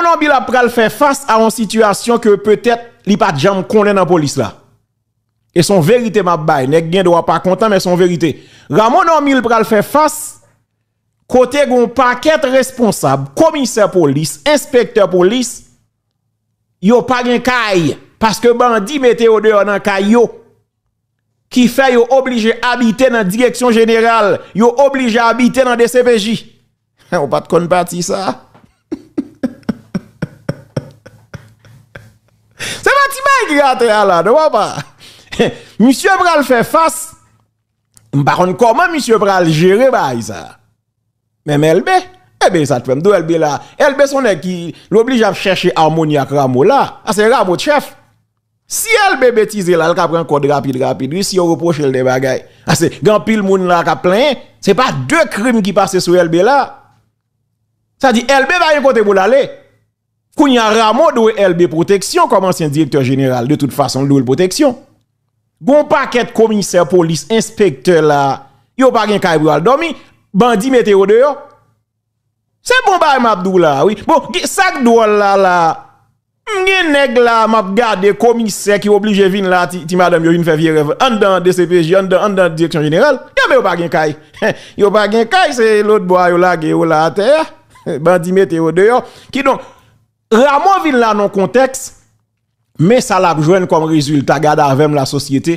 Ramon Anbila pral fè fòs a yon situasyon ke peutèt li pat jam konnen nan polis la. E son verite map bay, nek gen do a pa kontan, men son verite. Ramon Anbila pral fè fòs, kote goun paket responsab, komiser polis, inspektor polis, yo pa gen kay, paske bandi meteode yo nan kay yo, ki fè yo oblige abite nan direksyon general, yo oblige abite nan DCPJ. Yo pat kon pati sa a. ti Bral fait face, Monsieur Bral fait face. comment monsieur Bral gérer bah, ça. Même LB, eh bien ça te fait, LB là, LB son est qui l'oblige à chercher harmonie avec Ramo là, ah c'est Ramo chef. Si elle bêtise là, elle prend code rapide rapide, si on reproche le débagay. Ah c'est grand pile moun là qui plein, c'est pas deux crimes qui passent sur LB là. Ça dit LB va y côté pour l'aller. Kounia Ramon doit LB Protection comme ancien directeur général. De toute façon, doit Protection. Gon paquet commissaire police, inspecteur là, yo pas gen kaibral dormi, bandit météo dehors. C'est bon bah Mabdou là, oui. Bon, sac drôle là là. M'gen hmm, nèg là m'a gardé commissaire qui obligé vin là ti, ti madame yo vin faire vie rêve. En dans DCPJ, en dans en direction générale. Ya mais pas gen kay. Yo pas gen kay, c'est l'autre bois yo là, yo là à terre. Bandit météo dehors. Qui donc Ramon vil la nan konteks, men sa la jwen kom rezulta gada avèm la sosyete,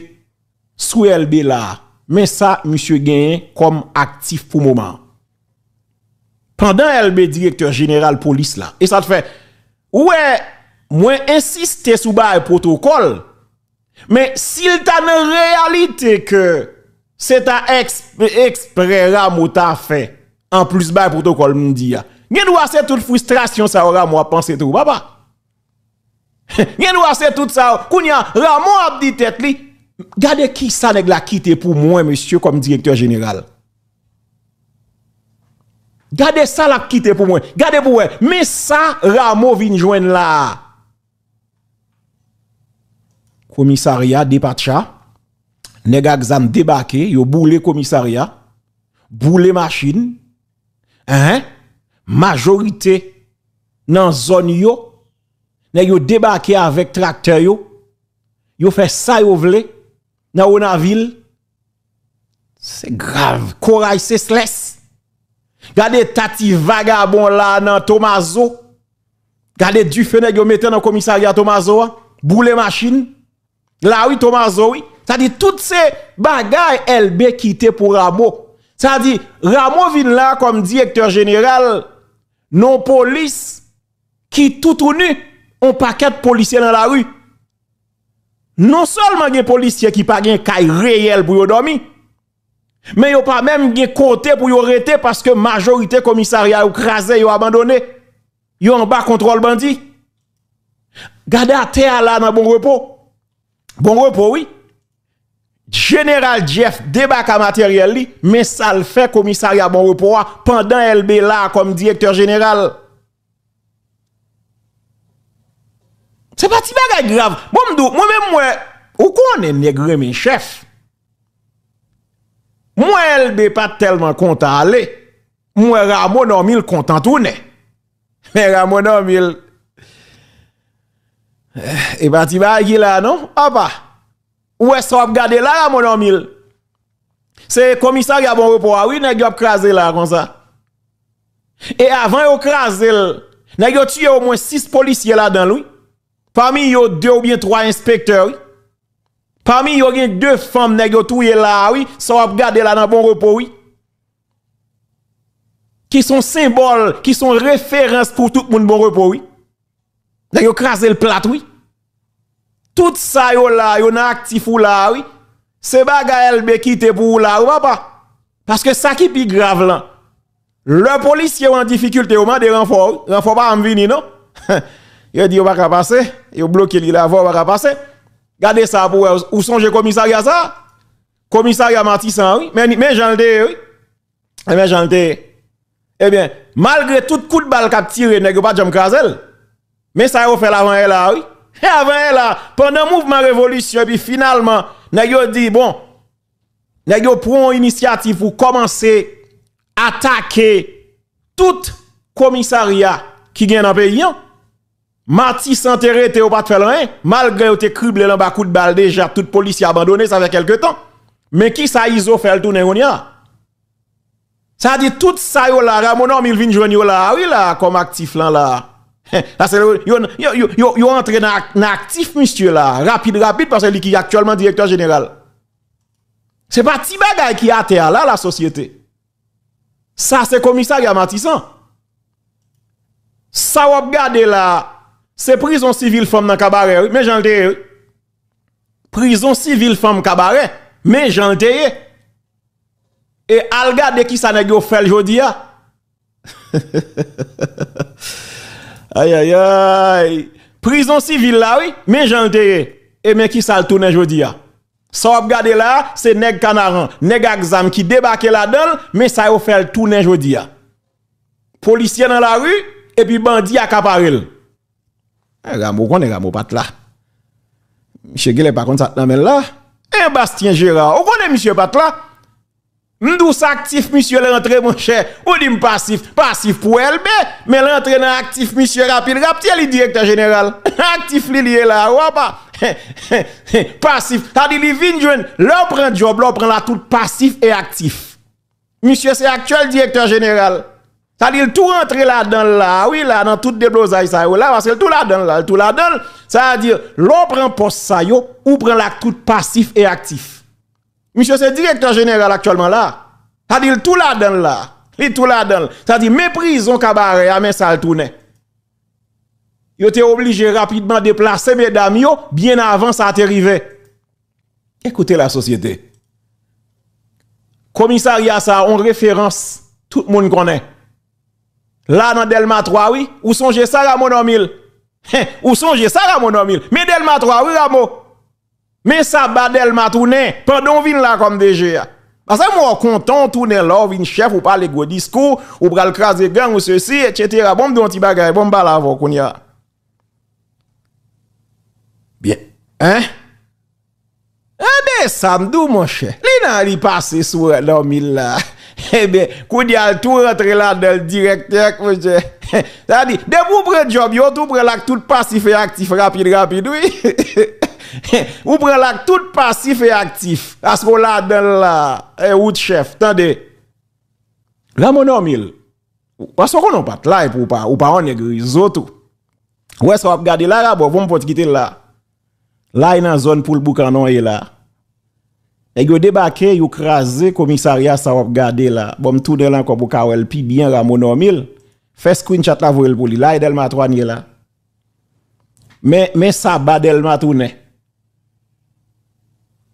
sou LB la, men sa, M. Gagné, kom aktif pou mouman. Pendan LB direktor general polis la, e sa te fè, ouè, mwen insistè sou bay protokol, men sil ta nan realite ke, se ta eksprè Ramon ta fè, an plus bay protokol moun di ya, an plus bay protokol moun di ya, Gen vous c'est toute frustration ça aura moi penser tout papa. Gen vous c'est tout ça. Kounya Ramon a dit tête li. Gardez qui ça nèg la quitter pour moi monsieur comme directeur général. Gardez ça la quitter pour moi. Gardez pour moi. Mais ça Ramo vient joindre là. Commissariat dépatcha. Nèg exam débarqué, yo boule commissariat, boule machine. Hein? majorité dans zone yo nèg débarqué avec tracteur yo yo fait ça yo dans la ville c'est grave corail c'est sless Gardez Tati vagabond là dans Tomazo. Gardez du feu qui yo mettez dans commissariat Tomazo, hein. brûler machine. Là oui Tomazo oui. Ça dit toutes ces bagailles LB quitté pour Rameau. Ça dit Rameau vient là comme directeur général non police qui tout ou nu ont paquet de policiers dans la rue. Non seulement des policiers qui pas un caille réel pour dormir, mais ils pas même des côté pour y arrêter parce que majorité commissariat ou crasé, ils abandonné. Ils en bas contrôle bandit. Gardez à terre là dans bon repos. Bon repos, oui. Général Jeff débarque à matériel, mais ça le fait commissariat bon repos pendant LB là comme directeur général. C'est pas si grave. moi-même, moi, ou est nègre mes chefs? Moi, LB pas tellement content aller. Moi, Ramon content Mais Ramon mille. Et bah, tu là, non? Ah, bah. Ou e sa ap gade la a moun an mil Se komisari a bon repo awi ah Ne ge ap kaze la kon sa E avan yo kaze Ne ge tuye ou moun 6 polisye la dan lou Parmi yo 2 ou bien 3 inspektor Parmi yo gen 2 fom Ne ge touye la awi Sa ap gade la nan bon repo Ki son simbol Ki son referans pou tout moun bon repo Ne ge kaze l plat Ou e Tout ça, yo là, a un actif ou là, oui. C'est bagay LB qui te pour là, ou papa. Parce que ça qui est grave là. Le policier en difficulté, au moment des renforts, renfort pas en venir, non? il dit, ou va pas passer, il bloqué la voie, ne va pas passer. Gardez ça pour vous. Où sont les ça? Commissariat Matissan, oui. Mais, mais j'en ai, oui. Mais j'en ai. Eh bien, malgré tout coup de balle qu'a tiré, a pas jam Mais ça, a fait l'avant là, oui. Et avant ah là, pendant le mouvement révolution, puis finalement, nous dit, bon, nous pris une initiative pour commencer à attaquer tout commissariat qui gagne dans le pays. Hein. Matisse enterré, Théopathe pas malgré le criblé dans bas coup de balle déjà, tout policier abandonné, ça fait quelque temps. Mais qui ça iso fait le tourner on Ça dit tout ça yo là, homme il vient joindre là, ah oui là, comme actif là là. Parce que vous entrez dans l'actif, monsieur, là, rapide, rapide, parce que lui qui est actuellement directeur général. Ce n'est pas petit qui a terre là, la société. Ça, c'est commissaire Matissan. Ça, vous regardez là, c'est prison civile femme dans cabaret, mais j'en ai... Prison civile femme cabaret, mais j'en ai... Et al qui ça n'a fait ah. aujourd'hui. Aïe, aïe, aïe. Prison civile là, oui, mais j'en Et eh, mais qui ça le tourne aujourd'hui? Ça, vous regardez là, c'est Neg Canaran, Neg Axam qui débarque là-dedans, mais ça, a fait le tourner aujourd'hui. Policier dans la rue, et puis bandit à Caparel. Eh, Ramo, qu'on est Pat là? Monsieur Gile, par contre, ça, te mais là, Eh Bastien Gérard, on connaît Monsieur Patla? là? M'dou actif, monsieur, l'entrée, mon cher. Ou dit passif, passif pour LB. Mais l'entrée dans actif, monsieur, rapide, rapide, le directeur général. actif, li lié là, pas passif. T'as dit, li vin jouen, l'on prend job, l'on prend la tout passif et actif. Monsieur, c'est actuel directeur général. T'as dit, tout rentré là-dedans, là. Oui, là, dans tout déblosage, ça, là, parce que tout là-dedans, là, tout là-dedans. Ça veut dire, l'on prend poste, ça, yo, ou prend la tout passif et actif. Monsieur, c'est directeur général actuellement là. Ça dit tout là-dedans là. Il tout là-dedans. Ça dit méprisons cabaret à mes sales Vous Yo obligé rapidement de déplacer mesdames yo bien avant ça arrivé. Écoutez la société. Commissariat ça on référence, tout le monde connaît. Là dans Delma 3 oui, Où songez ça Ramon nomil Où songez ça Ramon nomil Mais Delma 3 oui Ramon. Mais ça badel m'a tourné, pendant vin là comme déjà Parce que moi, content, tourner là, vin chef, ou parler gros discours, ou pral craser gang, ou ceci, etc. Bon, un petit bagay, bon, bah là, Bien. Hein? Eh ben, samdou, mon cher. L'ina, li passe sur l'homme là. Eh bien, kounia il a tout rentré là dans le directeur, eh, mon cher. C'est-à-dire, vous job, yo tout prenez là, tout passif et actif, rapide, rapide, oui. ou prend la tout passif et actif. parce qu'on l'a dans la, et ou chef, Tendez. Là, mon homme, parce qu'on n'a pas de là pour pas, ou pas on est tout. Ouais, ça va regarder là, bon, vous pouvez quitter là. Là, il y a une zone pour le boucanon et là. Et yo débarqué, yo le commissariat, ça va regarder là. Bon, tout de là pour Kawel, puis bien, là, mon homme, fait screenshot la voile pour lui. Là, il y a là. Mais, mais ça bat Delma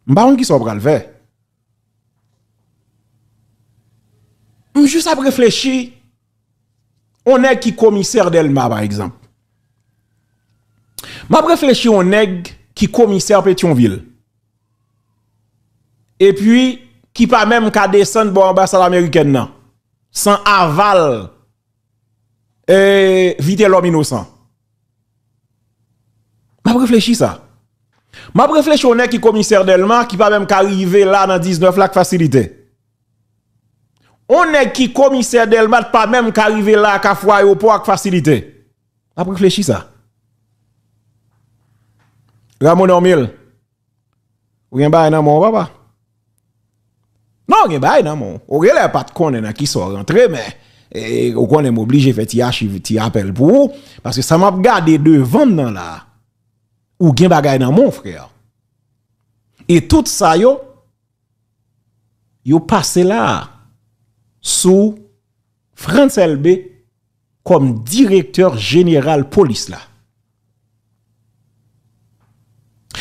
Mba an ki sa pral ve? Mjous ap reflechi Onèk ki komiser del ma par exemple Mba reflechi onèk ki komiser pet yon vil E pwi ki pa mèm ka desen bo an basal Ameriken nan San aval E vite lòm inosan Mba reflechi sa Ma réfléchis qui commissaire Delma qui pas même qu'arriver là dans 19 là facilité. On est qui commissaire Delma pas même qu'arriver là qu'à foyer au port facilité. M'a réfléchi ça. Ramon Omil. Ou rien bail dans mon papa. Non, rien bail dans mon. Ou rien pas de connaît dans qui sont rentrés mais et eh, on est obligé faire ti archive appel pour parce que ça m'a gardé devant dans là ou bien bagay dans mon frère. Et tout ça yo yo passé là sous France LB comme directeur général police là.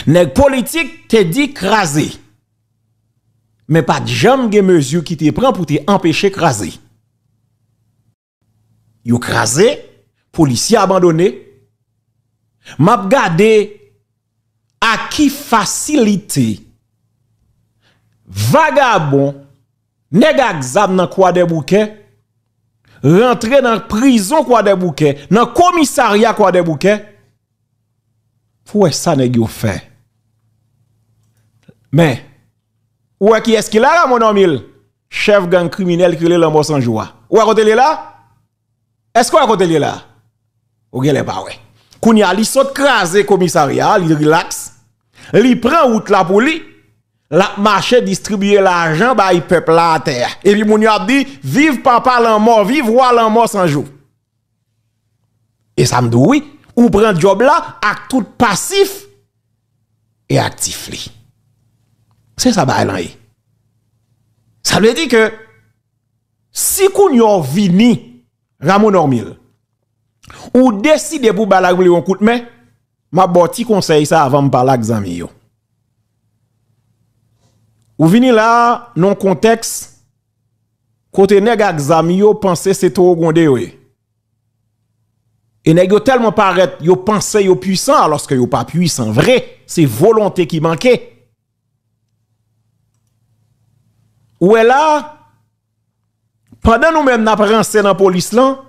Nèg politique te dit craser. Mais pas de jam mesure qui te prend pour te empêcher craser. Yo craser, policier abandonné. map gardé à qui facilité vagabond n'est exam dans quoi des bouquets rentrer dans prison quoi des bouquets dans commissariat quoi des bouquets pour ça nèg yo fait mais où est qui est-ce qu'il a là mon ami chef gang criminel qui est là en sans joie où est côté là est-ce qu'on est côté là ou bien est pas ouais Kounia, li saute craser commissariat, il relax. Li pren out la pou li, la mache distribuye la jan, ba yi pepla a ter. E li mouni ap di, vive papa lan mor, vive wala lan mor sanjou. E sa mdoui, ou pren job la, ak tout pasif, e aktif li. Se sa bay lan yi? Sa mdoui di ke, si koun yon vini, ramon ormil, ou deside pou balag mouni yon kout men, m'a bon conseille conseil ça avant de parler avec amis. Ou vini là non contexte côté nèg avec zami yo penser c'est trop gondé Et nèg yo tellement paraît yo penser yo puissant alors que yo pas puissant vrai, c'est volonté qui manquait. Ou est là pendant nous même n'a pas dans police là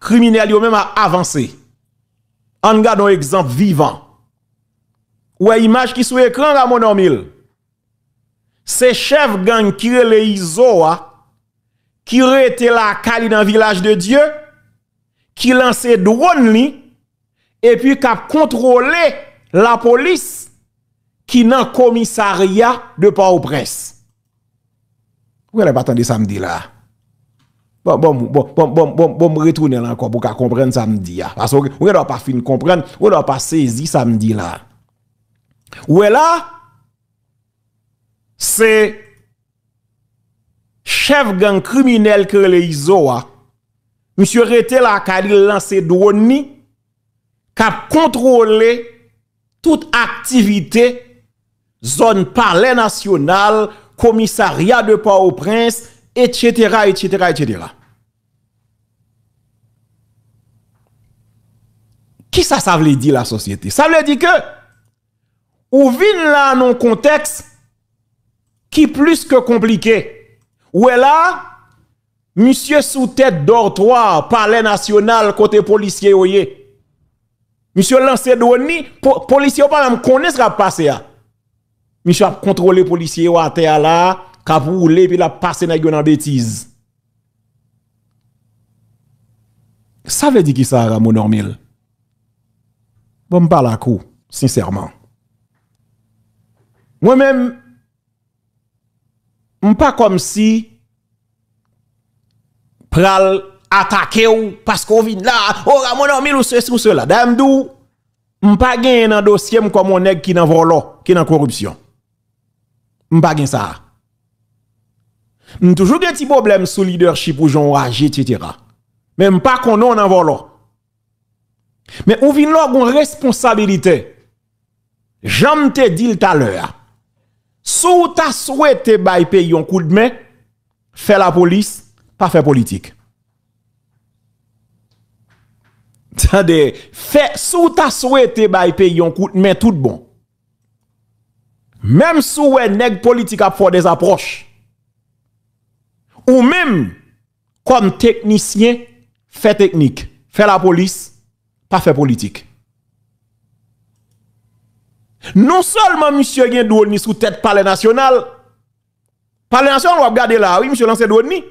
criminel yo même a avancé. An gwa nou ekzamp vivan. Ou e imaj ki sou ekran gwa moun an mil. Se chev gang kire le izo wa, kire ete la kali nan vilaj de Diyo, ki lanse drone li, epi kap kontrole la polis, ki nan komisarya de pa ou pres. Ou e le batande samdi la? Bon mou retounen lan kon pou ka komprenn samdi la. Pas wè la pa fin komprenn, wè la pa sezi samdi la. Wè la, se chev gen kriminel kre le izowa, ah. M. Retel akadil lan se do ni, ka kontrole tout aktivite, zon pale nasyonal, komisaria de pau prince, etc., etc., etc. Qui ça, ça veut dire la société? Ça veut dire que, ou vin là, un contexte, qui plus que compliqué. Ou est là, monsieur sous tête dortoir, palais national, côté policier, oyé. Monsieur lancé vous po, policier, pas ce qui a passé. Ah. Monsieur a contrôlé policier, ou à là, ka pou ou le pi la pase nan gyo nan betiz. Sa ve di ki sa Ramon Ormil? Vom bon, pala kou, sincèrman. Mwen men, mwen pa kom si, pral, atake ou, paskou vin la, oh Ramon Ormil ou se, ou se la, damdou, mwen pa gen nan dosyem kwa mwen neg ki nan volo, ki nan korupsyon. Mwen pa gen sa a. Mwen toujou gen ti problem sou leadership ou joun wajet itera. Mwen pa konon nan volo. Mwen ouvin lò goun responsabilite. Jom te dil taler. Sou ta sou ete bay pe yon koutme, fe la polis, pa fe politik. Tade, sou ta sou ete bay pe yon koutme tout bon. Mem sou we neg politik ap fo des aproch. ou même comme technicien, fait technique, fait la police, pas fait politique. Non seulement monsieur d'Ouni sous tête palais national, palais national, on va là, oui, monsieur lancez d'Ouni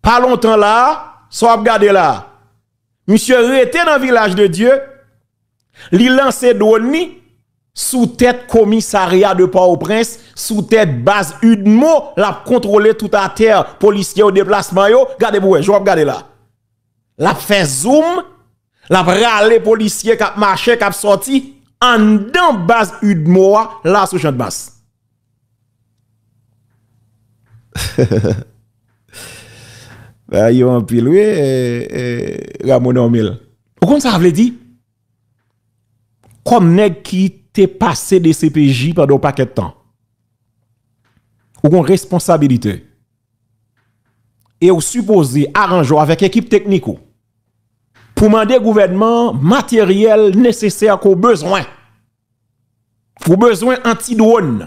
Pas longtemps là, soit gardé là. Monsieur était dans le village de Dieu, il lance d'Ouni Sou tèt komisarya de pa ou prens, sou tèt baz Udmo, la p kontrole tout a tèr, polisye ou deplasman yo, gade mwen, jwap gade la. La p fè zoom, la p râle polisye kap mache, kap sorti, an dan baz Udmo la sou chan de bas. Ba yon pilwe, gwa moun an mil. O kon sa vle di? Kom neg ki tou, te pase de CPJ padou paket tan. Ou kon responsabilite. E ou suppose aranjou avèk ekip tekniko pou mande gouvenman materyel nesesè akou bezwen. Pou bezwen anti-douan.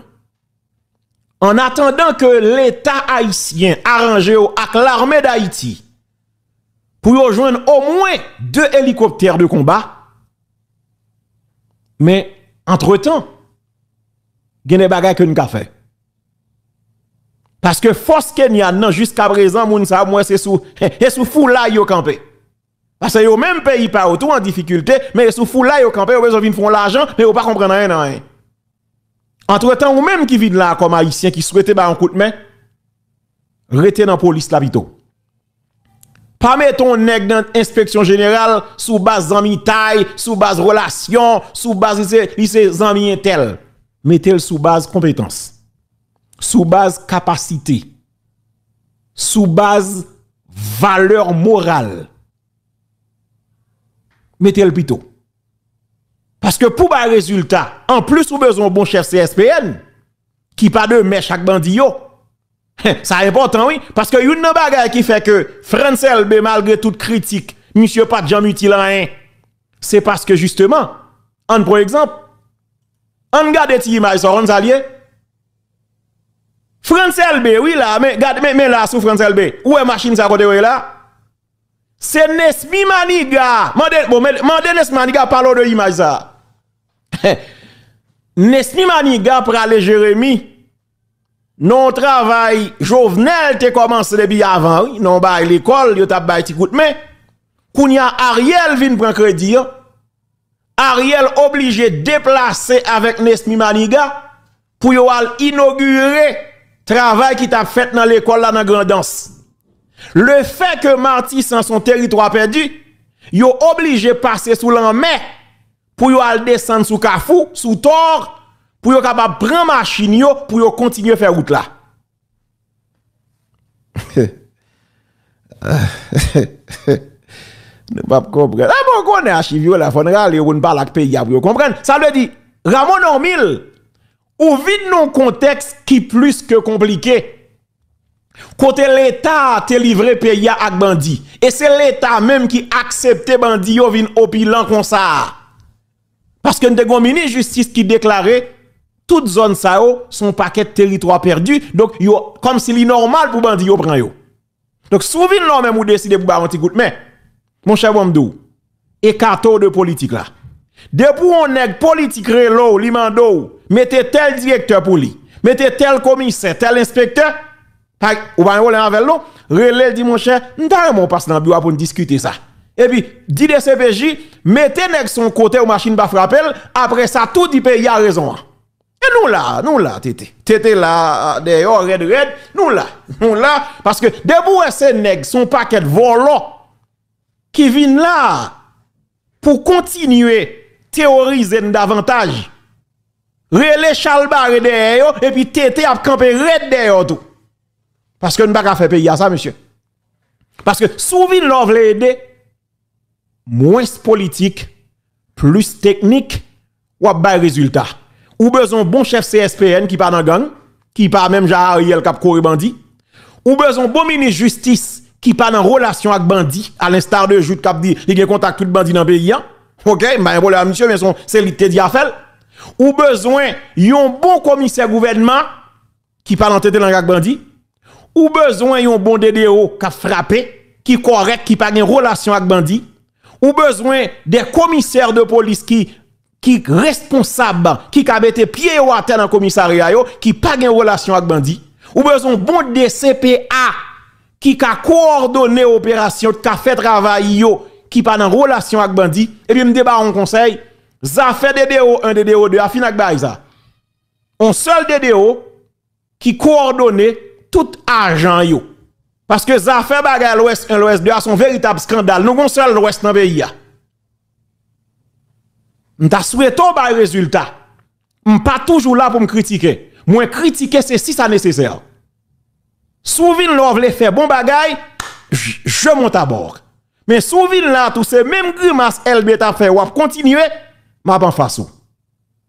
An attendan ke l'Etat Haitien aranjou ak l'armè d'Haïti pou yo jwen au mwen de helikopter de komba. Men Entre-temps, il y a des bagages que nous avons fait. Parce que force non, jusqu'à présent, moun sa moi c'est sous et sous ils yo campé. Parce que yo même pays pas autour en difficulté, mais sous ils yo campé, yo besoin de faire l'argent, mais ils ne comprendre rien Entre-temps, ou même qui vide là comme haïtien qui souhaitait ba un coup de main, rete dans police là bas pas mettons nèg dans inspection générale sous base ami taille, sous base relation, sous base c'est ami tel. Mettez-le sous base compétence. Sous base capacité. Sous base valeur morale. Mettez-le plutôt. Parce que pour bas résultat, en plus ou besoin bon chef CSPN qui pas de mèche chaque bandit Ça est important, oui. Parce que une bagarre qui fait que France LB, malgré toute critique, monsieur pas Jean c'est parce que justement, en pour exemple, on regarde ti image, on s'allie. France LB, oui, là, mais, regarde, mais, là, sous France LB, où est machine ça côté, là? C'est Nesmi Maniga. Mande, bon, mande Nesmi Maniga, parle de l'image ça. Nesmi Maniga pour aller Jérémy non travay jovenel te komanse de bi avan, non bay l'ekol, yo tap bay ti koutme, koun ya Ariel vin pran kredi yo, Ariel oblige deplase avek Nesmi Maniga, pou yo al inogure travay ki tap fet nan l'ekol la nan grandans. Le fe ke Marti san son teritro apèdi, yo oblige pase sou lan me, pou yo al desen sou kafou, sou tort, pour yon capable de prendre machine pour continuer à faire route là. Ne pas comprendre. Ah bon, on est là, parle avec pays pour comprendre. Ça veut dire Ramon Normil ou vide non contexte qui plus que compliqué. Côté l'État te livré pays à bandit et c'est l'État même qui accepte bandit yo vin opilant comme ça. Parce que nous ministre justice qui déclarait toute zone ça son paquet de territoire perdu donc yo comme s'il est normal pour bandi yo prend yo donc souvenez-vous même ou décidez pour un petit coup mais mon cher Bomdou écarto de politique là depuis on est politique relo mando mettez tel directeur pour lui mettez tel commissaire tel inspecteur ou pas yon avec nous relève dit mon cher n'ta mon passe dans bureau pour discuter ça et puis, dit de CPJ, mettez son côté ou machine pas frappel, après ça, tout dit pays a raison. E nou la, nou la tete Tete la deyo red red Nou la, nou la Paske debou esen neg son paket volo Ki vin la Po kontinue Teorize davantage Rele chalba red deyo E pi tete ap kampe red deyo tou Paske nou baka fepe ya sa misye Paske sou vin lo vle de Mwes politik Plus teknik Wap bay rezultat ou besoin bon chef CSPN qui parle dans gang, qui parle même ja Ariel cap courir bandit, ou besoin bon ministre justice qui parle en relation avec bandit, à l'instar de Jude cap dit, il a contact tout bandit dans le pays. Hein. OK, mais un problème monsieur mais c'est l'été diafel. Ou besoin yon bon commissaire gouvernement qui parle en tête avec langue bandit, ou besoin yon bon DDO qui a frappé, qui correct, qui pas en relation avec bandit, ou besoin des commissaires de police qui qui responsable, qui a mis pied ou à terre dans le commissariat, qui n'a pas de relation avec bandi. ou besoin bon de CPA qui a coordonné l'opération, qui a fait travail, qui pas en relation avec bandi. et puis me débat en conseil, ça fait DDO 1, DDO 2, à fin avec ça. On seul DDO qui coordonne tout agent yo. Parce que ça fait bagay l'Ouest 1, l'Ouest 2 à son véritable scandale. Nous avons seul l'Ouest dans le pays. M'ta souhaité un résultat. pas toujours là pour me critiquer. Moi critiquer c'est si ça nécessaire. Souvin l'on voulait faire bon bagay, je monte à bord. Mais souvin là tout ces même grimaces LB t'a fait ou continuer, m'a pas façon.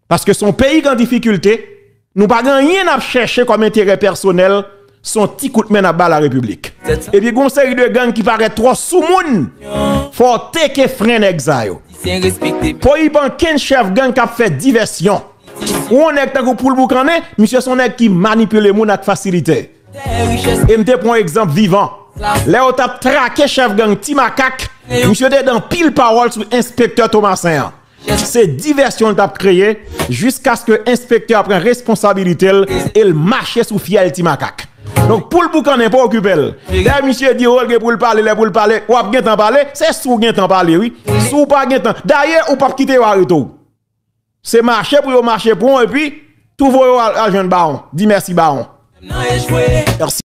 Parce que son pays en difficulté, nous pas rien à chercher comme intérêt personnel son petit coup de main à la République. Et puis, une série de gangs qui paraît trop sous moun. Faut que freine exayo. Po yipan ken chev gang kap fè diversyon, ou anèk tak ou pou l'bouk anè, msye sonèk ki manipule moun ak fasilite. E mte pon ekzamp vivan, lè ou tap trake chev gang ti makak, msye dè dan pil pawol sou inspektor Thomas Saint. Se diversyon tap kreye, jisk aske inspektor apren responsabilitel, el mache sou fiel ti makak. Donc pour le boucan n'est pas occupé. Là monsieur dit que oh, pour le parler, pour le parler, ou pas temps parler, c'est sous gain temps parler oui. Sous pas t'en temps. D'ailleurs, ou pas quitter Warito. C'est marché pour marché pour et puis tout va à jeune baron. Dis merci baron. Merci.